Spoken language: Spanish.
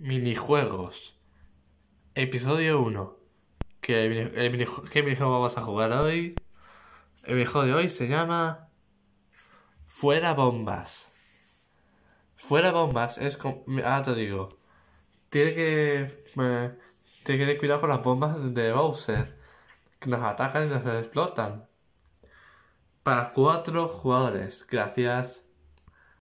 Minijuegos. Episodio 1. ¿Qué, el minijuego, vamos a jugar hoy? El minijuego de hoy se llama Fuera Bombas. Fuera Bombas es... como ah, te digo. Tiene que... tiene que tener cuidado con las bombas de Bowser. Que nos atacan y nos explotan. Para cuatro jugadores. Gracias.